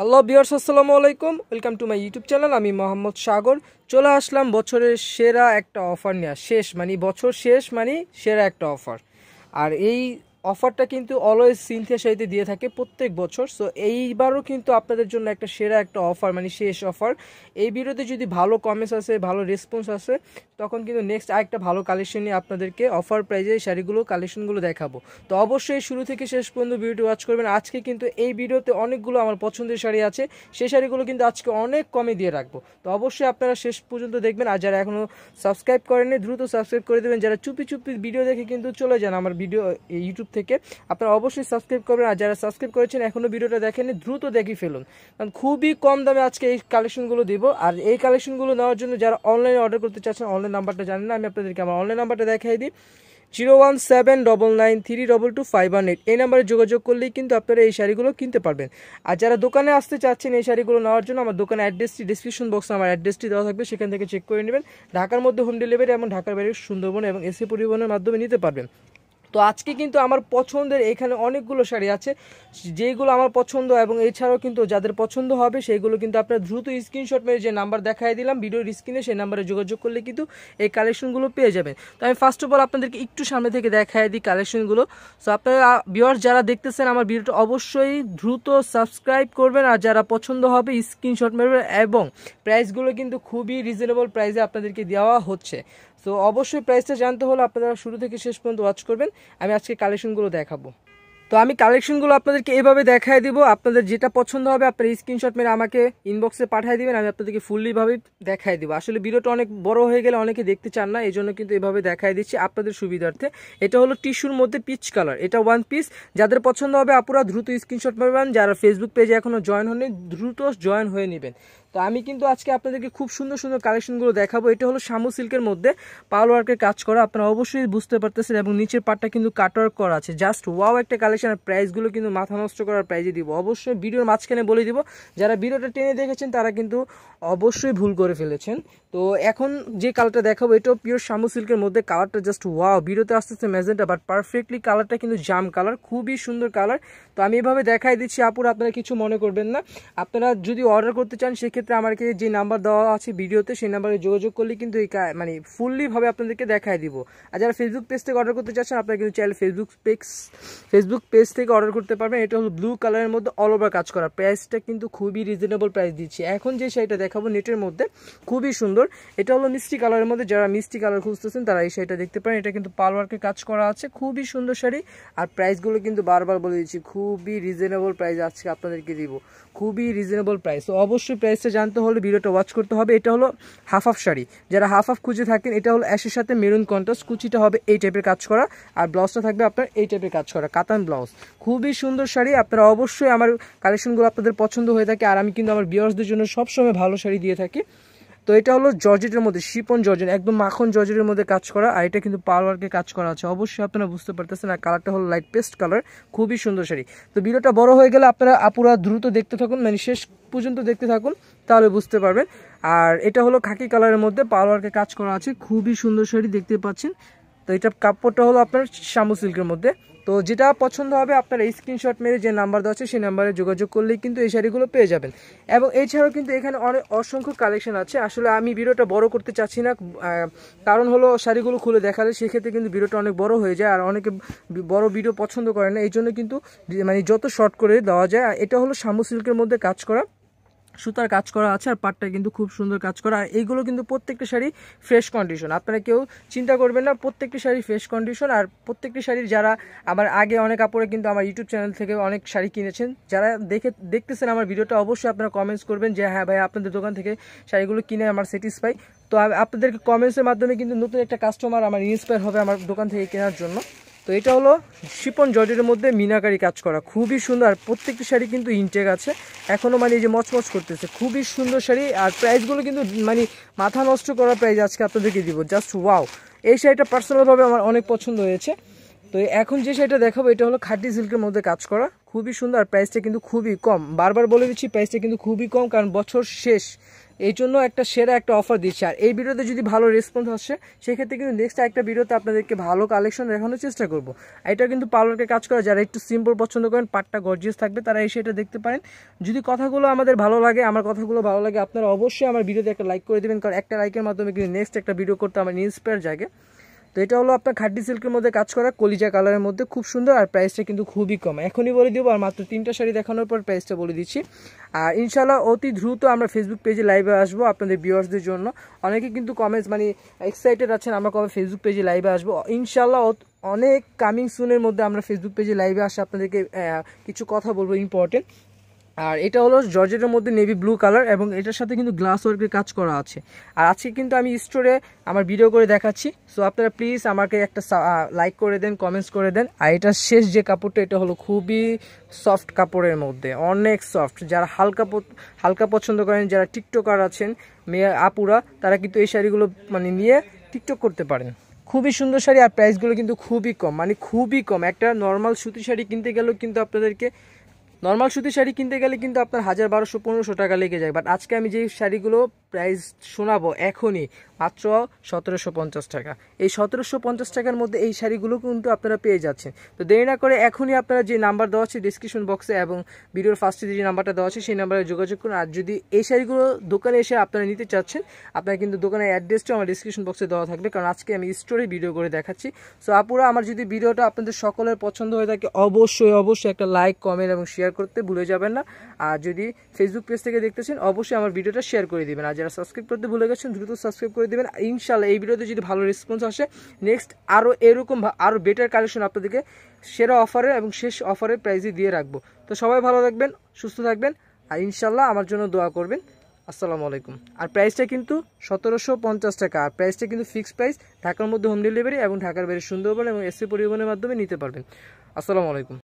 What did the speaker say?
hello viewers আসসালামু আলাইকুম welcome to my YouTube channel আমি মোহাম্মদ সাগর চলে আসলাম বছরের সেরা একটা অফার নেওয়া শেষ মানে বছর শেষ মানে সেরা একটা অফার আর এই অফারটা কিন্তু অলওয়েজ সিনথিয়া সাহিতে দিয়ে থাকে প্রত্যেক বছর সো এইবারও কিন্তু আপনাদের জন্য একটা সেরা একটা অফার মানে শেষ অফার এই ভিডিওতে যদি ভালো কমেন্টস আসে ভালো রেসপন্স আসে তখন কিন্তু নেক্সট আরেকটা ভালো কালেকশন নিয়ে আপনাদেরকে অফার প্রাইজে শাড়িগুলো কালেকশনগুলো দেখাবো তো অবশ্যই শুরু থেকে শেষ পর্যন্ত ভিডিওটি ওয়াচ করবেন আজকে কিন্তু এই ভিডিওতে অনেকগুলো আমার পছন্দের শাড়ি আছে সেই শাড়িগুলো কিন্তু আজকে অনেক কমে দিয়ে রাখবো তো অবশ্যই আপনারা শেষ পর্যন্ত দেখবেন আর যারা এখনও সাবস্ক্রাইব করেননি দ্রুত সাবস্ক্রাইব করে দেবেন যারা চুপি চুপি ভিডিও দেখে কিন্তু চলে যান আমার ভিডিও ইউটিউব থেকে আপনারা অবশ্যই সাবস্ক্রাইব করবেন আর যারা সাবস্ক্রাইব করেছেন এখনও ভিডিওটা দেখেননি দ্রুত দেখে ফেলুন কারণ খুবই কম দামে আজকে এই কালেকশনগুলো দেবো আর এই কালেকশনগুলো নেওয়ার জন্য যারা অনলাইনে অর্ডার করতে চাচ্ছেন অনলাইন আপনাদের নাম্বারটা জানেন না আমি আপনাদেরকে আমার অনলাইন নাম্বারটা দেখাই দিই zero one seven double nine three double two five one eight এই নাম্বারে যোগাযোগ করলেই কিন্তু আপনারা এই শাড়িগুলো কিনতে পারবেন আর যারা দোকানে আসতে চাচ্ছেন এই শাড়িগুলো নেওয়ার জন্য আমার দোকানে অ্যাড্রেসটি ডিসক্রিপশন বক্সে আমার অ্যাড্রেসটি দেওয়া থাকবে সেখান থেকে চেক করে নেবেন ঢাকার মধ্যে হোম ডেলিভারি এবং ঢাকার বাইরে সুন্দরবন এবং এসি পরিবহনের মাধ্যমে নিতে পারবেন তো আজকে কিন্তু আমার পছন্দের এখানে অনেকগুলো শাড়ি আছে যেইগুলো আমার পছন্দ এবং এছাড়াও কিন্তু যাদের পছন্দ হবে সেইগুলো কিন্তু আপনার দ্রুত স্ক্রিনশট মেরে যে নাম্বার দেখাই দিলাম ভিডিওর স্ক্রিনে সেই নাম্বারে যোগাযোগ করলে কিন্তু এই কালেকশনগুলো পেয়ে যাবেন তো আমি ফার্স্ট অফ অল আপনাদেরকে একটু সামনে থেকে দেখাই দিই কালেকশনগুলো সো আপনারা ভিওয়ার্স যারা দেখতেছেন আমার ভিডিওটা অবশ্যই দ্রুত সাবস্ক্রাইব করবেন আর যারা পছন্দ হবে স্ক্রিনশট মেরবেন এবং প্রাইসগুলো কিন্তু খুবই রিজনেবল প্রাইসে আপনাদেরকে দেওয়া হচ্ছে সো অবশ্যই প্রাইসটা জানতে হলে আপনারা শুরু থেকে শেষ পর্যন্ত ওয়াচ করবেন আমি আজকে কালেকশনগুলো দেখাবো তো আমি কালেকশনগুলো আপনাদেরকে এভাবে দেখায় দিব আপনাদের যেটা পছন্দ হবে আপনার স্ক্রিনশট মেরে আমাকে ইনবক্সে পাঠিয়ে দিবেন আমি আপনাদেরকে ফুললিভাবে দেখায় দিব আসলে ভিডিওটা অনেক বড় হয়ে গেলে অনেকে দেখতে চান না এই জন্য কিন্তু এভাবে দেখায় দিচ্ছি আপনাদের সুবিধার্থে এটা হলো টিস্যুর মধ্যে পিচ কালার এটা ওয়ান পিস যাদের পছন্দ হবে আপনারা দ্রুত স্ক্রিনশট মারবেন যারা ফেসবুক পেজে এখনও জয়েন হননি দ্রুত জয়েন হয়ে নেবেন তো আমি কিন্তু আজকে আপনাদেরকে খুব সুন্দর সুন্দর কালেকশনগুলো দেখাবো এটা হলো শামু সিল্কের মধ্যে পাওয়ার ওয়ার্কের কাজ করা আপনারা অবশ্যই বুঝতে পারতেছেন এবং নিচের পাটটা কিন্তু কাটওয়ার্ক করা আছে জাস্ট ওয়াও একটা কালেকশন প্রাইসগুলো কিন্তু মাথা নষ্ট করার প্রাইজে দিব অবশ্যই ভিডিওর মাঝখানে বলে দিব যারা ভিডিওটা টেনে দেখেছেন তারা কিন্তু অবশ্যই ভুল করে ফেলেছেন তো এখন যে কালারটা দেখাবো এটাও পিওর শামু সিল্কের মধ্যে কালারটা জাস্ট ওয়াও আসতে আসতেছে ম্যাজেন্টা বাট পারফেক্টলি কালারটা কিন্তু জাম কালার খুবই সুন্দর কালার তো আমি এভাবে দেখাই দিচ্ছি আপুর আপনারা কিছু মনে করবেন না আপনারা যদি অর্ডার করতে চান সেক্ষেত্রে আমাকে যে নাম্বার দেওয়া আছে ভিডিওতে সেই নাম্বারে যোগাযোগ করলে কিন্তু এই মানে ফুললিভাবে আপনাদেরকে দেখাই দিব আর যারা ফেসবুক পেজ থেকে অর্ডার করতে চাচ্ছেন আপনারা কিন্তু চাইলে ফেসবুক পেজ ফেসবুক পেজ থেকে অর্ডার করতে পারবেন এটা হলো ব্লু কালারের মধ্যে অল ওভার কাজ করা প্রাইসটা কিন্তু খুবই রিজনেবল প্রাইস দিচ্ছি এখন যে শাড়িটা দেখাবো নেটের মধ্যে খুবই সুন্দর সুন্দর এটা হলো মিষ্টি কালারের মধ্যে যারা মিষ্টি কালার খুঁজতেছেন তারা এই শাড়িটা দেখতে পারেন এটা কিন্তু পালওয়ারকে কাজ করা আছে খুবই সুন্দর শাড়ি আর প্রাইসগুলো কিন্তু বারবার বলে দিচ্ছি খুবই রিজনেবল প্রাইস আজকে আপনাদেরকে দিব খুবই রিজনেবল প্রাইস তো অবশ্যই প্রাইসটা জানতে হলে ভিডিওটা ওয়াচ করতে হবে এটা হলো হাফ হাফ শাড়ি যারা হাফ হাফ খুঁজে থাকেন এটা হলো অ্যাশের সাথে মেরুন কন্ট্রাস্ট কুচিটা হবে এই টাইপের কাজ করা আর ব্লাউজটা থাকবে আপনার এই টাইপের কাজ করা কাতান ব্লাউজ খুবই সুন্দর শাড়ি আপনারা অবশ্যই আমার কালেকশনগুলো আপনাদের পছন্দ হয়ে থাকে আর আমি কিন্তু আমার বিয়ার্সদের জন্য সবসময় ভালো শাড়ি দিয়ে থাকি তো এটা হলো জর্জেটের মধ্যে শিপন জর্জেট একদম মাখন জর্জেটের মধ্যে কাজ করা আর এটা কিন্তু পার্লারকে কাজ করা আছে অবশ্যই আপনারা বুঝতে পারতেছেন আর কালারটা হলো লাইট পেস্ট কালার খুবই সুন্দর শাড়ি তো ভিডিওটা বড় হয়ে গেলে আপনারা আপুরা দ্রুত দেখতে থাকুন মানে শেষ পর্যন্ত দেখতে থাকুন তাহলে বুঝতে পারবেন আর এটা হলো খাকি কালারের মধ্যে পার্লারকে কাজ করা আছে খুবই সুন্দর শাড়ি দেখতে পাচ্ছেন তো এটা কাপড়টা হলো আপনার শ্যামু সিল্কের মধ্যে তো যেটা পছন্দ হবে আপনার এই স্ক্রিনশট মেরে যে নাম্বার দেওয়া আছে সেই নাম্বারে যোগাযোগ করলেই কিন্তু এই শাড়িগুলো পেয়ে যাবেন এবং এছাড়াও কিন্তু এখানে অনেক অসংখ্য কালেকশন আছে আসলে আমি ভিডিওটা বড় করতে চাচ্ছি না কারণ হলো শাড়িগুলো খুলে দেখালে সেক্ষেত্রে কিন্তু ভিডিওটা অনেক বড় হয়ে যায় আর অনেকে বড় ভিডিও পছন্দ করে না এই জন্য কিন্তু মানে যত শর্ট করে দেওয়া যায় এটা হলো সামু সিল্কের মধ্যে কাজ করা সুতার কাজ করা আছে আর পাটটা কিন্তু খুব সুন্দর কাজ করা আর এইগুলো কিন্তু প্রত্যেকটা শাড়ি ফ্রেশ কন্ডিশন আপনারা কেউ চিন্তা করবেন না প্রত্যেকটি শাড়ি ফ্রেশ কন্ডিশন আর প্রত্যেকটি শাড়ির যারা আমার আগে অনেক কাপড়ে কিন্তু আমার ইউটিউব চ্যানেল থেকে অনেক শাড়ি কিনেছেন যারা দেখে দেখতেছেন আমার ভিডিওটা অবশ্যই আপনারা কমেন্টস করবেন যে হ্যাঁ ভাই আপনাদের দোকান থেকে শাড়িগুলো কিনে আমার স্যাটিসফাই তো আপনাদেরকে কমেন্টসের মাধ্যমে কিন্তু নতুন একটা কাস্টমার আমার ইন্সপায়ার হবে আমার দোকান থেকে কেনার জন্য তো এটা হলো শিপন জর্জের মধ্যে মিনাকারি কাজ করা খুবই সুন্দর আর প্রত্যেকটি শাড়ি কিন্তু ইনটেক আছে এখনও মানে এই যে মচমচ করতেছে খুবই সুন্দর শাড়ি আর প্রাইসগুলো কিন্তু মানে মাথা নষ্ট করা প্রাইস আজকে আপনাদেরকে দিব জাস্ট ওয়াও এই শাড়িটা পার্সোনালভাবে আমার অনেক পছন্দ হয়েছে তো এখন যে শাড়িটা দেখাবো এটা হলো খাটি সিল্কের মধ্যে কাজ করা খুবই সুন্দর প্রাইসটা কিন্তু খুবই কম বারবার বলে দিচ্ছি প্রাইসটা কিন্তু খুবই কম কারণ বছর শেষ এই জন্য একটা সেরা একটা অফার দিচ্ছে আর এই ভিডিওতে যদি ভালো রেসপন্স আসে সেক্ষেত্রে কিন্তু নেক্সট একটা ভিডিওতে আপনাদেরকে ভালো কালেকশন দেখানোর চেষ্টা করব এটা কিন্তু পার্লারকে কাজ করা যারা একটু সিম্পল পছন্দ করেন পাটটা গর্জিয়াস থাকবে তারা এসে এটা দেখতে পারেন যদি কথাগুলো আমাদের ভালো লাগে আমার কথাগুলো ভালো লাগে আপনারা অবশ্যই আমার ভিডিওতে একটা লাইক করে দেবেন কারণ একটা লাইকের মাধ্যমে কিন্তু নেক্সট একটা ভিডিও করতে আমার ইন্সপায়ার জাগে তো এটা হলো আপনার খাটি সিল্কের মধ্যে কাজ করা কলিজা কালারের মধ্যে খুব সুন্দর আর প্রাইসটা কিন্তু খুবই কম এখনই বলে দিব আর মাত্র তিনটা শাড়ি দেখানোর পর প্রাইসটা বলে দিচ্ছি আর ইনশাল্লাহ অতি দ্রুত আমরা ফেসবুক পেজে লাইভে আসবো আপনাদের ভিউয়ার্সদের জন্য অনেকে কিন্তু কমেন্টস মানে এক্সাইটেড আছেন আমরা কবে ফেসবুক পেজে লাইভে আসবো ইনশাল্লাহ অনেক কামিং সুনের মধ্যে আমরা ফেসবুক পেজে লাইভে আসে আপনাদেরকে কিছু কথা বলবো ইম্পর্টেন্ট আর এটা হলো জর্জেটের মধ্যে নেভি ব্লু কালার এবং এটার সাথে কিন্তু গ্লাস ওয়ার্কের কাজ করা আছে আর আজকে কিন্তু আমি স্টোরে আমার ভিডিও করে দেখাচ্ছি সো আপনারা প্লিজ আমাকে একটা লাইক করে দেন কমেন্টস করে দেন আর এটার শেষ যে কাপড়টা এটা হলো খুবই সফট কাপড়ের মধ্যে অনেক সফট যারা হালকা হালকা পছন্দ করেন যারা টিকটকার আছেন মেয়ে আপুরা তারা কিন্তু এই শাড়িগুলো মানে নিয়ে টিকটক করতে পারেন খুবই সুন্দর শাড়ি আর প্রাইসগুলো কিন্তু খুবই কম মানে খুবই কম একটা নর্মাল সুতি শাড়ি কিনতে গেলেও কিন্তু আপনাদেরকে নর্মাল সুতির শাড়ি কিনতে গেলে কিন্তু আপনার হাজার বারোশো পনেরোশো টাকা লেগে যায় বাট আজকে আমি যে শাড়িগুলো প্রাইস শোনাবো এখনই মাত্র সতেরোশো পঞ্চাশ টাকা এই সতেরোশো পঞ্চাশ টাকার মধ্যে এই শাড়িগুলো কিন্তু আপনারা পেয়ে যাচ্ছেন তো দেরি না করে এখনই আপনারা যে নাম্বার দেওয়া আছে ডিসক্রিপশন বক্সে এবং ভিডিওর ফার্স্টে যে নাম্বারটা দেওয়া আছে সেই নাম্বারে যোগাযোগ করুন আর যদি এই শাড়িগুলো দোকানে এসে আপনারা নিতে চাচ্ছেন আপনারা কিন্তু দোকানের অ্যাড্রেসটা আমার ডিসক্রিপশন বক্সে দেওয়া থাকবে কারণ আজকে আমি স্টোরে ভিডিও করে দেখাচ্ছি সো আপুরা আমার যদি ভিডিওটা আপনাদের সকলের পছন্দ হয়ে থাকে অবশ্যই অবশ্যই একটা লাইক কমেন্ট এবং শেয়ার করতে ভুলে যাবেন না আর যদি ফেসবুক পেজ থেকে দেখতেছেন অবশ্যই আমার ভিডিওটা শেয়ার করে দেবেন আর যারা সাবস্ক্রাইব করতে ভুলে গেছেন দ্রুত সাবস্ক্রাইব করে দেবেন ইনশাল্লাহ এই ভিডিওতে যদি ভালো রেসপন্স আসে নেক্সট আরও এরকম আরও বেটার কালেকশন আপনাদেরকে সেরা অফারে এবং শেষ অফারে প্রাইজে দিয়ে রাখবো তো সবাই ভালো থাকবেন সুস্থ থাকবেন আর ইনশাল্লাহ আমার জন্য দোয়া করবেন আসসালামু আলাইকুম আর প্রাইসটা কিন্তু সতেরোশো পঞ্চাশ টাকা আর প্রাইসটা কিন্তু ফিক্সড প্রাইস ঢাকার মধ্যে হোম ডেলিভারি এবং ঢাকার বাইরে সুন্দরবন এবং এসি পরিবহনের মাধ্যমে নিতে পারবেন আসসালামু আলাইকুম